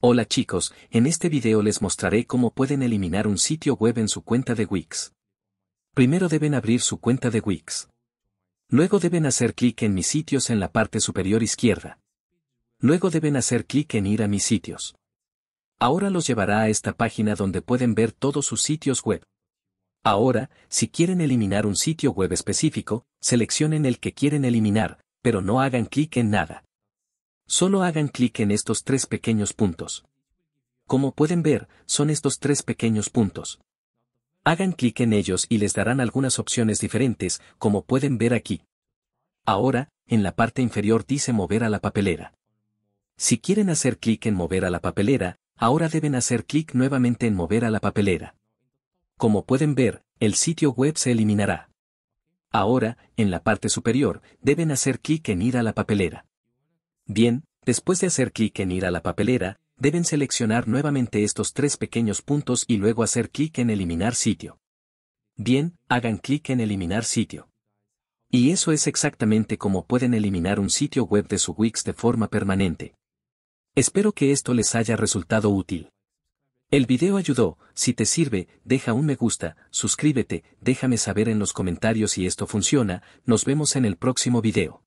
Hola chicos, en este video les mostraré cómo pueden eliminar un sitio web en su cuenta de Wix. Primero deben abrir su cuenta de Wix. Luego deben hacer clic en Mis sitios en la parte superior izquierda. Luego deben hacer clic en Ir a Mis sitios. Ahora los llevará a esta página donde pueden ver todos sus sitios web. Ahora, si quieren eliminar un sitio web específico, seleccionen el que quieren eliminar, pero no hagan clic en nada. Solo hagan clic en estos tres pequeños puntos. Como pueden ver, son estos tres pequeños puntos. Hagan clic en ellos y les darán algunas opciones diferentes, como pueden ver aquí. Ahora, en la parte inferior dice mover a la papelera. Si quieren hacer clic en mover a la papelera, ahora deben hacer clic nuevamente en mover a la papelera. Como pueden ver, el sitio web se eliminará. Ahora, en la parte superior, deben hacer clic en ir a la papelera. Bien, después de hacer clic en ir a la papelera, deben seleccionar nuevamente estos tres pequeños puntos y luego hacer clic en eliminar sitio. Bien, hagan clic en eliminar sitio. Y eso es exactamente como pueden eliminar un sitio web de su Wix de forma permanente. Espero que esto les haya resultado útil. El video ayudó, si te sirve, deja un me gusta, suscríbete, déjame saber en los comentarios si esto funciona, nos vemos en el próximo video.